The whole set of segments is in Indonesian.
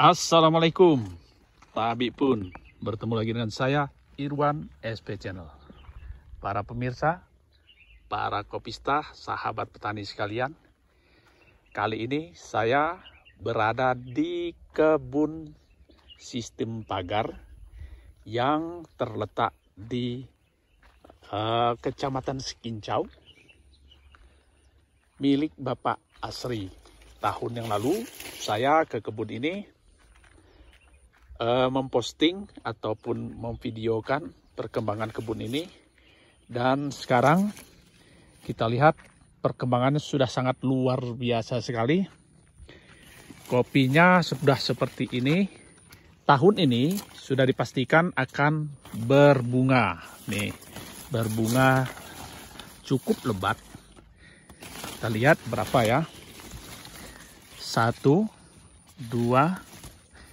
Assalamualaikum Tabik pun bertemu lagi dengan saya Irwan SP Channel Para pemirsa, para kopista, sahabat petani sekalian Kali ini saya berada di kebun sistem pagar Yang terletak di uh, Kecamatan Sekincau Milik Bapak Asri Tahun yang lalu saya ke kebun ini uh, memposting ataupun memvideokan perkembangan kebun ini. Dan sekarang kita lihat perkembangannya sudah sangat luar biasa sekali. Kopinya sudah seperti ini. Tahun ini sudah dipastikan akan berbunga. Nih, berbunga cukup lebat. Kita lihat berapa ya. Satu, dua,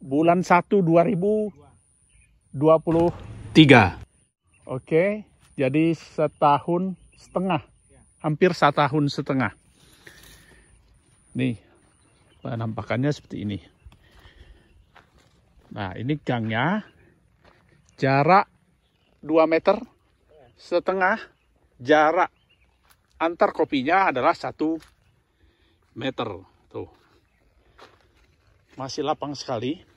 bulan 1 2023. Oke, jadi setahun setengah. Hampir setahun setengah. Nih, penampakannya seperti ini. Nah, ini gangnya. Jarak 2 meter setengah. Jarak antar kopinya adalah 1 meter. Tuh. Masih lapang sekali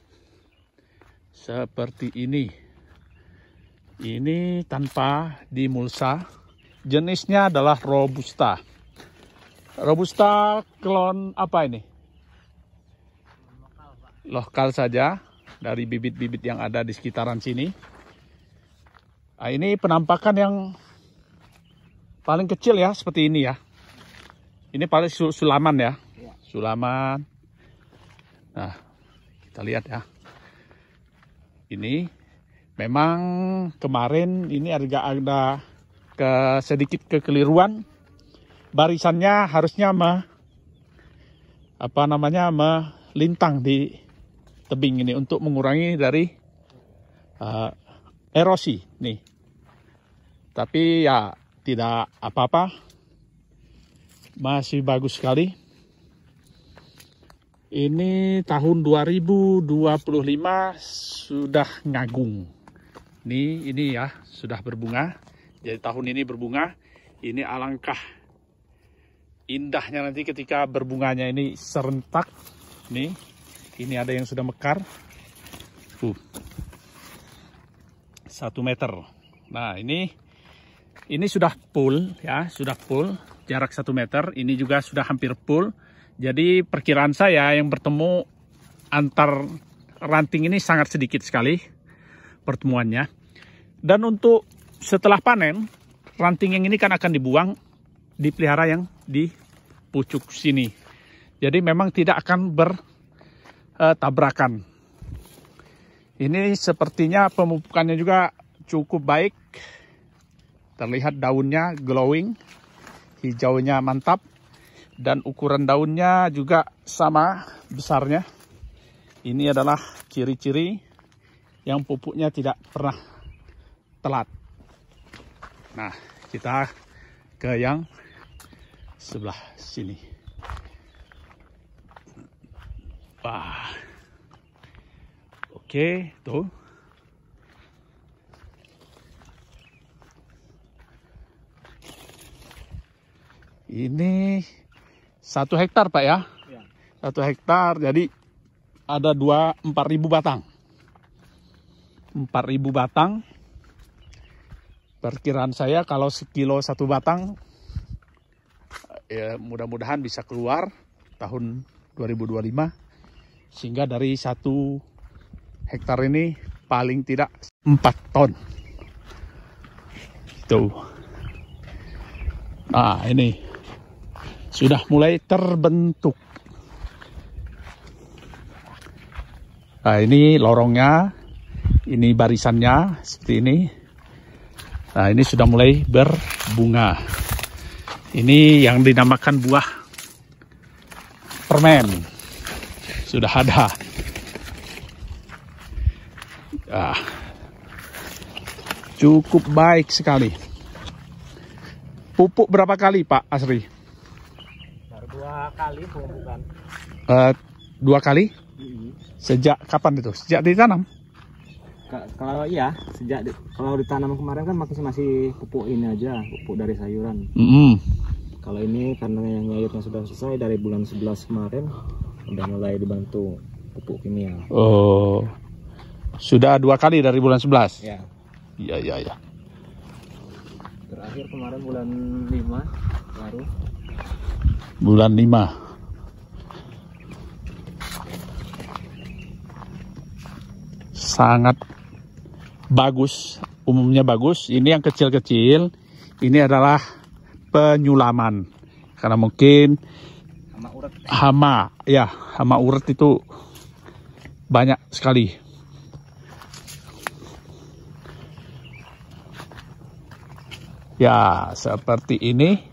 seperti ini. Ini tanpa dimulsa. Jenisnya adalah robusta. Robusta klon apa ini? Lokal saja dari bibit-bibit yang ada di sekitaran sini. Nah, ini penampakan yang paling kecil ya, seperti ini ya. Ini paling sulaman ya. Iya. Sulaman. Nah, kita lihat ya ini memang kemarin ini harga ada ke sedikit kekeliruan barisannya harusnya me, apa namanya melintang di tebing ini untuk mengurangi dari uh, erosi nih tapi ya tidak apa-apa masih bagus sekali ini tahun 2025 sudah ngagung. Ini ini ya, sudah berbunga. Jadi tahun ini berbunga. Ini alangkah indahnya nanti ketika berbunganya ini serentak. Nih, ini ada yang sudah mekar. Uh. Satu meter. Nah, ini ini sudah full ya, sudah full jarak satu meter. Ini juga sudah hampir full jadi perkiraan saya yang bertemu antar ranting ini sangat sedikit sekali pertemuannya. Dan untuk setelah panen, ranting yang ini kan akan dibuang, dipelihara yang di pucuk sini. Jadi memang tidak akan bertabrakan. Eh, ini sepertinya pemupukannya juga cukup baik. Terlihat daunnya glowing, hijaunya mantap dan ukuran daunnya juga sama besarnya. Ini adalah ciri-ciri yang pupuknya tidak pernah telat. Nah, kita ke yang sebelah sini. Wah. Oke, tuh. Ini satu hektar Pak ya? Iya. Satu hektar, jadi ada dua empat ribu batang. Empat ribu batang. Perkiraan saya kalau sekilo satu batang, ya mudah-mudahan bisa keluar tahun 2025. Sehingga dari satu hektar ini paling tidak empat ton. tuh Nah, ini sudah mulai terbentuk. Nah, ini lorongnya, ini barisannya seperti ini. Nah, ini sudah mulai berbunga. Ini yang dinamakan buah permen. Sudah ada. Ah, cukup baik sekali. Pupuk berapa kali Pak Asri? Uh, dua kali? Mm-hmm. Sejak kapan itu? Sejak ditanam? kalau iya, sejak di kalau ditanam kemarin kan masih masih pupuk ini aja, pupuk dari sayuran. Mm -hmm. Kalau ini karena yang nyayurnya sudah selesai dari bulan 11 kemarin sudah mulai dibantu pupuk kimia. Oh. Sudah dua kali dari bulan 11? Iya. Iya, iya, iya. Terakhir kemarin bulan 5 baru bulan 5 sangat bagus umumnya bagus ini yang kecil-kecil ini adalah penyulaman karena mungkin hama, urat. hama ya hama urat itu banyak sekali ya seperti ini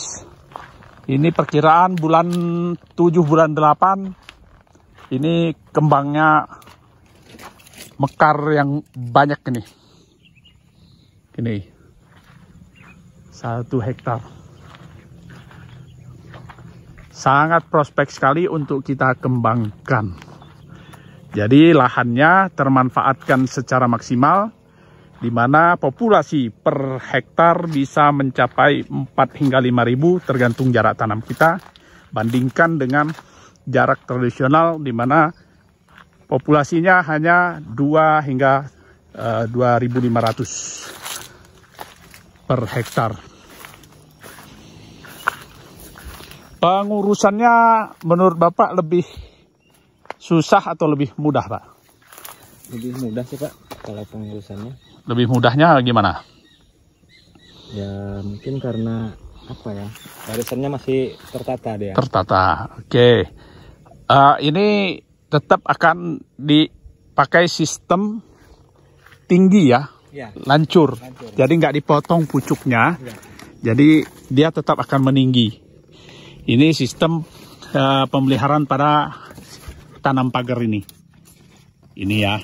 Ini perkiraan bulan 7 bulan 8 ini kembangnya mekar yang banyak ini. Ini satu hektar. Sangat prospek sekali untuk kita kembangkan. Jadi lahannya termanfaatkan secara maksimal di mana populasi per hektar bisa mencapai 4 hingga ribu tergantung jarak tanam kita bandingkan dengan jarak tradisional di mana populasinya hanya 2 hingga uh, eh, 2500 per hektar. Pengurusannya menurut Bapak lebih susah atau lebih mudah, Pak? Lebih mudah sih, Pak, kalau pengurusannya lebih mudahnya gimana? Ya mungkin karena apa ya barisannya masih tertata dia. Tertata, oke. Okay. Uh, eh, ini tetap akan dipakai sistem tinggi ya, ya. Lancur. lancur. Jadi nggak dipotong pucuknya, ya. jadi dia tetap akan meninggi. Ini sistem uh, pemeliharaan pada tanam pagar ini. Ini ya.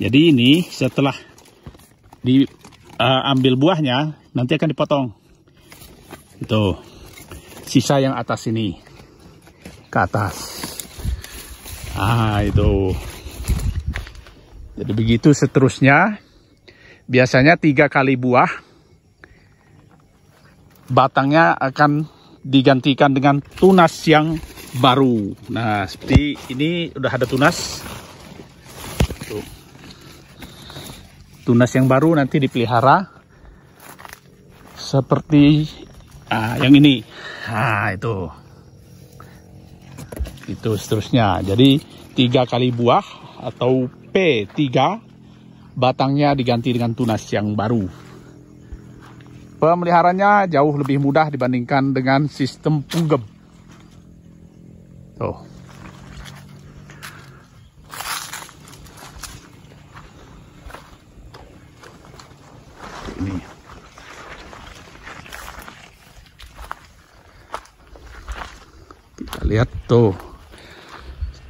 Jadi ini setelah diambil eh, uh, buahnya nanti akan dipotong itu sisa yang atas ini ke atas ah itu jadi begitu seterusnya biasanya tiga kali buah batangnya akan digantikan dengan tunas yang baru nah seperti ini udah ada tunas tunas yang baru nanti dipelihara seperti ah, yang ini ah itu itu seterusnya jadi tiga kali buah atau P3 batangnya diganti dengan tunas yang baru pemeliharannya jauh lebih mudah dibandingkan dengan sistem punggem tuh lihat tuh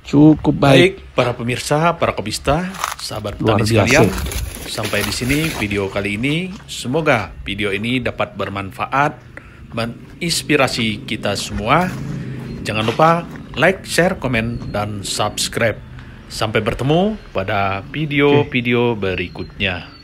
cukup baik. baik para pemirsa para kobista sahabat petani sekalian sampai di sini video kali ini semoga video ini dapat bermanfaat menginspirasi kita semua jangan lupa like share komen dan subscribe sampai bertemu pada video-video berikutnya